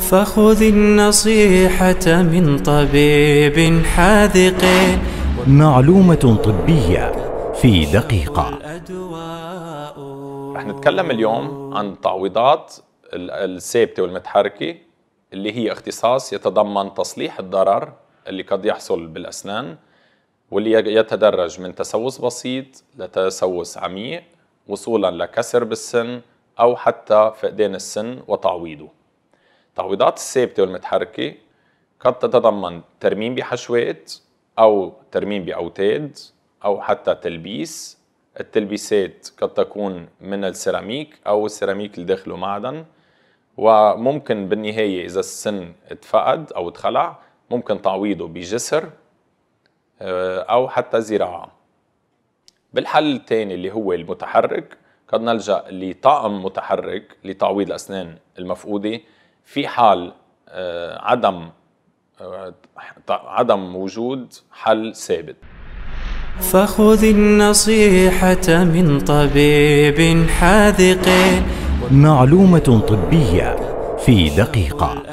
فخذ النصيحة من طبيب حاذق معلومة طبية في دقيقة رح نتكلم اليوم عن تعويضات الثابتة والمتحركة اللي هي اختصاص يتضمن تصليح الضرر اللي قد يحصل بالأسنان واللي يتدرج من تسوس بسيط لتسوس عميق وصولا لكسر بالسن أو حتى فقدان السن وتعويضه التعويضات الثابته والمتحركه قد تتضمن ترميم بحشوات او ترميم باوتاد او حتى تلبيس التلبيسات قد تكون من السيراميك او السيراميك اللي داخله معدن وممكن بالنهايه اذا السن اتفقد او اتخلع ممكن تعويضه بجسر آه، او حتى زراعه بالحل الثاني اللي هو المتحرك قد نلجا لطقم متحرك لتعويض الاسنان المفقوده في حال آه، عدم آه، عدم وجود حل ثابت فخذ النصيحة من طبيب حاذق معلومة طبية في دقيقة